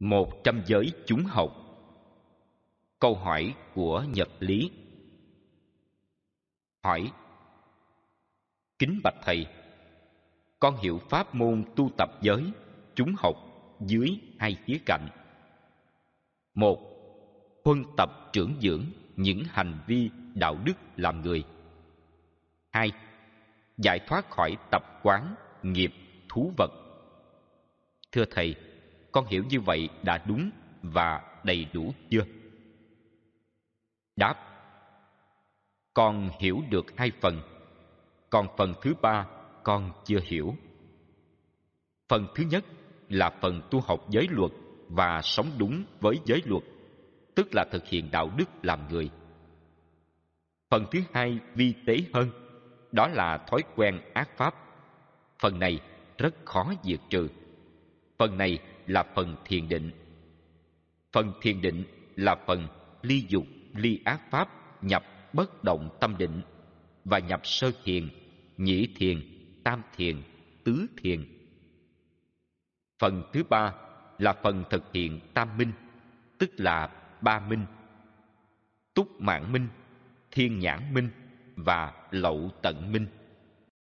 Một trăm giới chúng học Câu hỏi của Nhật Lý Hỏi Kính Bạch Thầy Con hiểu pháp môn tu tập giới, chúng học dưới hai khía cạnh một Huân tập trưởng dưỡng những hành vi đạo đức làm người hai Giải thoát khỏi tập quán, nghiệp, thú vật Thưa Thầy, con hiểu như vậy đã đúng và đầy đủ chưa đáp con hiểu được hai phần còn phần thứ ba con chưa hiểu phần thứ nhất là phần tu học giới luật và sống đúng với giới luật tức là thực hiện đạo đức làm người phần thứ hai vi tế hơn đó là thói quen ác pháp phần này rất khó diệt trừ Phần này là phần thiền định. Phần thiền định là phần ly dục, ly ác pháp, nhập bất động tâm định và nhập sơ thiền, nhĩ thiền, tam thiền, tứ thiền. Phần thứ ba là phần thực hiện tam minh, tức là ba minh, túc mạng minh, thiên nhãn minh và lậu tận minh.